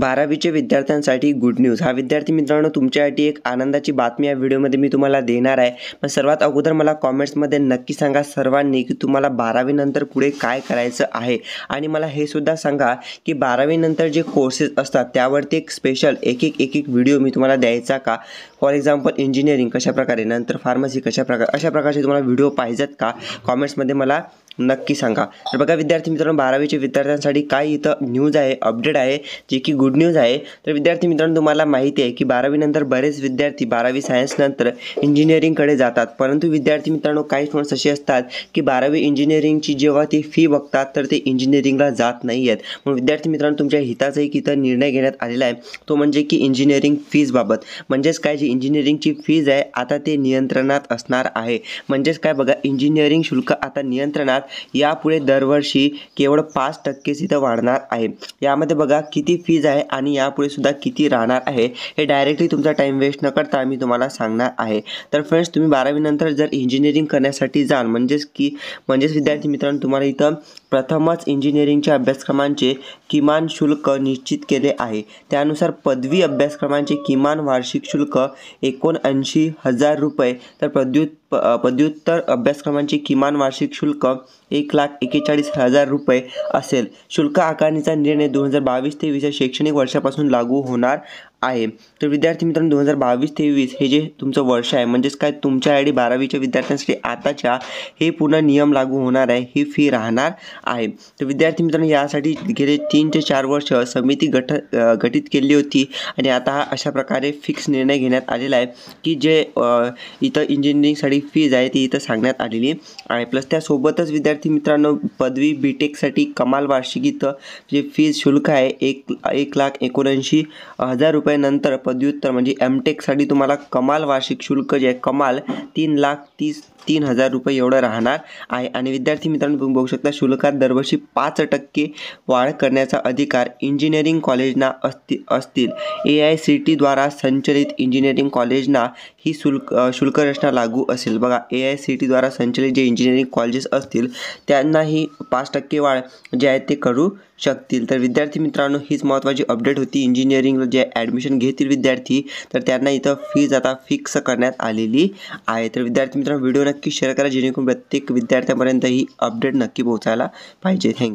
बारावीचे विद्यार्थ्यांसाठी good news हा विद्यार्थी मित्रांनो तुमच्यासाठी एक आनंदाची बातमी या व्हिडिओमध्ये मी तुम्हाला देणार आहे पण सर्वात अगोदर मला कॉमेंट्समध्ये नक्की सांगा सर्वांनी की तुम्हाला बारावीनंतर पुढे काय करायचं आहे आणि मला हे सुद्धा सांगा की बारावीनंतर जे कोर्सेस असतात त्यावरती एक स्पेशल एक एक एक एक व्हिडिओ मी तुम्हाला द्यायचा का फॉर एक्झाम्पल इंजिनिअरिंग कशाप्रकारे नंतर फार्मसी कशा अशा प्रकारचे तुम्हाला व्हिडिओ पाहिजेत का कॉमेंट्समध्ये मला नक्की सांगा तर बघा विद्यार्थी मित्रांनो बारावीच्या विद्यार्थ्यांसाठी काय इथं न्यूज आहे अपडेट आहे जे की गुड न्यूज आहे तर विद्यार्थी मित्रांनो तुम्हाला माहिती आहे की बारावीनंतर बरेच विद्यार्थी बारावी सायन्सनंतर इंजिनिअरिंगकडे जातात परंतु विद्यार्थी मित्रांनो काही स्टुडंट्स असे असतात की बारावी इंजिनिअरिंगची जेव्हा ती फी बघतात तर ते इंजिनिअरिंगला जात नाही आहेत म्हणून विद्यार्थी मित्रांनो तुमच्या हिताचा एक इथं निर्णय घेण्यात आलेला आहे तो म्हणजे की इंजिनिअरिंग फीजबाबत म्हणजेच काय जी इंजिनिअरिंगची फीज आहे आता ते नियंत्रणात असणार आहे म्हणजेच काय बघा इंजिनिअरिंग शुल्क आता नियंत्रणात यापुढे दरवर्षी केवळ पाच टक्केच इथं वाढणार आहे यामध्ये बघा किती फीज आहे आणि यापुढे सुद्धा किती राहणार आहे हे डायरेक्टली तुमचा टाईम वेस्ट न करता मी तुम्हाला सांगणार आहे तर फ्रेंड्स तुम्ही बारावीनंतर जर इंजिनिअरिंग करण्यासाठी जाल म्हणजेच की म्हणजेच विद्यार्थी मित्रांनो तुम्हाला इथं प्रथमच इंजिनिअरिंगच्या अभ्यासक्रमांचे किमान शुल्क निश्चित केले आहे त्यानुसार पदवी अभ्यासक्रमांचे किमान वार्षिक शुल्क एकोणऐंशी हजार रुपये तर पद्युत पदव्युत्तर अभ्यासक्रमांचे किमान वार्षिक शुल्क एक लाख एकेचाळीस हजार रुपये असेल शुल्क आकारणीचा निर्णय दोन हजार बावीस तेवीस या शैक्षणिक वर्षापासून लागू होणार आहे तर विद्यार्थी मित्रांनो दोन हजार बावीस तेवीस हे जे तुमचं वर्ष आहे म्हणजेच काय तुमच्या आय डी बारावीच्या विद्यार्थ्यांसाठी आताच्या हे पुन्हा नियम लागू होणार आहे ही फी राहणार आहे तर विद्यार्थी मित्रांनो यासाठी गेले तीन ते चार वर्ष समिती गठ गठीत केली होती आणि आता अशा प्रकारे फिक्स निर्णय घेण्यात आलेला आहे की जे इथं इंजिनिअरिंगसाठी फीज आहे ती इथं सांगण्यात आलेली आहे प्लस त्यासोबतच विद्यार्थी विद्यार्थी मित्रांनो पदवी बी टेकसाठी कमाल वार्षिकीत जे फीज शुल्क आहे एक एक लाख एकोणऐंशी हजार रुपयानंतर पदव्युत्तर म्हणजे एम टेकसाठी तुम्हाला कमाल वार्षिक शुल्क जे आहे कमाल तीन लाख तीस तीन हजार रुपये एवढं राहणार आहे आणि विद्यार्थी मित्रांनो तुम्ही बघू शकता शुल्कात दरवर्षी पाच टक्के वाढ करण्याचा अधिकार इंजिनिअरिंग कॉलेजना असती असतील ए आय सी द्वारा संचलित इंजिनिअरिंग कॉलेजना ही शुल्क शुल्क रचना लागू असेल बघा ए आय सी द्वारा संचलित जे इंजिनिअरिंग कॉलेजेस असतील त्यांनाही पाच टक्के वाढ जे आहे ते करू शकतील तर विद्यार्थी मित्रांनो हीच महत्त्वाची अपडेट होती इंजिनिअरिंगला जे ॲडमिशन घेतील विद्यार्थी तर त्यांना इथं फीज आता फिक्स करण्यात आलेली आहे तर विद्यार्थी मित्रांनो व्हिडिओ नक्की शेअर करा जेणेकरून प्रत्येक विद्यार्थ्यापर्यंत ही अपडेट नक्की पोहोचायला पाहिजे थँक्यू